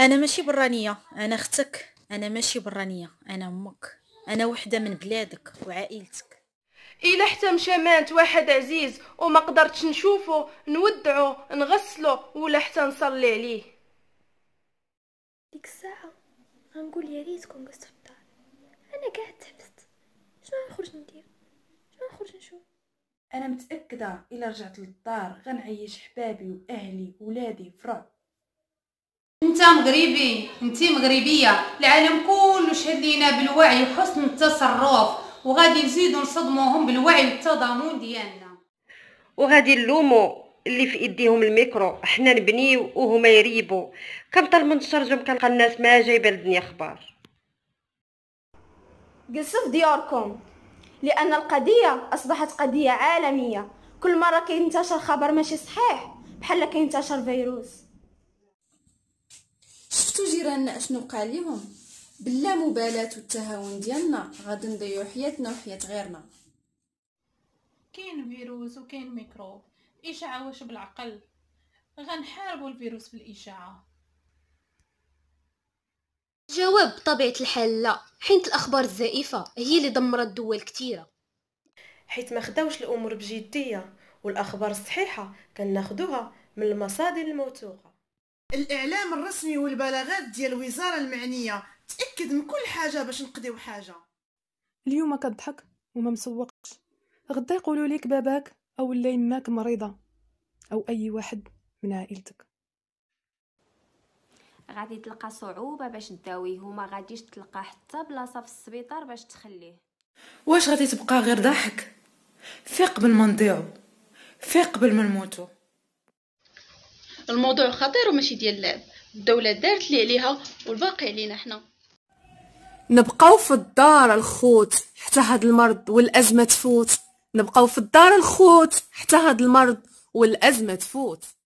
انا ماشي برانيه انا اختك انا ماشي برانيه انا امك انا وحده من بلادك وعائلتك الا حتى مشى مات واحد عزيز وما قدرتش نشوفه نودعو نغسلو ولا حتى نصلي عليه ديك الساعه غنقول يا ريت كون قصت في الدار انا قاعد تحبست شنو غنخرج ندير شنو غنخرج نشوف انا متاكده الا رجعت للدار غنعيش حبابي واهلي ولادي فرع انت مغربي انت مغربيه العالم كله شهد لينا بالوعي وحسن التصرف وغادي نزيدو نصدموهم بالوعي والتضامن ديالنا وغادي نلومو اللي في ايديهم الميكرو حنا نبنيو وهما يريبو كنطل من الشرجم كنلقى الناس ما جايبه للدنيا خبار جلسوا في دياركم لان القضيه اصبحت قضيه عالميه كل مره كينتشر خبر ماشي صحيح بحال كينتشر فيروس شفتوا جيراننا اشنو وقع ليهم بلا مبالاه والتهاون ديالنا غادي نضيعوا حياتنا وحياه غيرنا كاين فيروس وكاين ميكروب اشعه واش بالعقل غنحاربوا الفيروس بالاشاعه جواب بطبيعه الحال لا حيت الاخبار الزائفه هي اللي دمرت دول كثيره حيت ما خداوش الامور بجديه والاخبار الصحيحه كناخذوها من المصادر الموثوقه الاعلام الرسمي والبلاغات ديال الوزاره المعنيه تاكد من كل حاجه باش نقضيو حاجه اليوم كضحك وما مسوقش غدا يقولوا لك باباك او اللي يماك مريضه او اي واحد من عائلتك غادي تلقى صعوبه باش تداويه وما غاديش تلقى حتى بلاصه في السبيطار باش تخليه واش غادي تبقى غير ضحك فيق قبل ما نضيعو فيق قبل ما نموتو الموضوع خطير وماشي ديال اللعب الدولة دارت لي عليها والباقي علينا حنا نبقاو في الدار الخوت حتى هاد المرض والأزمة تفوت نبقاو في الدار الخوت حتى هاد المرض والأزمة تفوت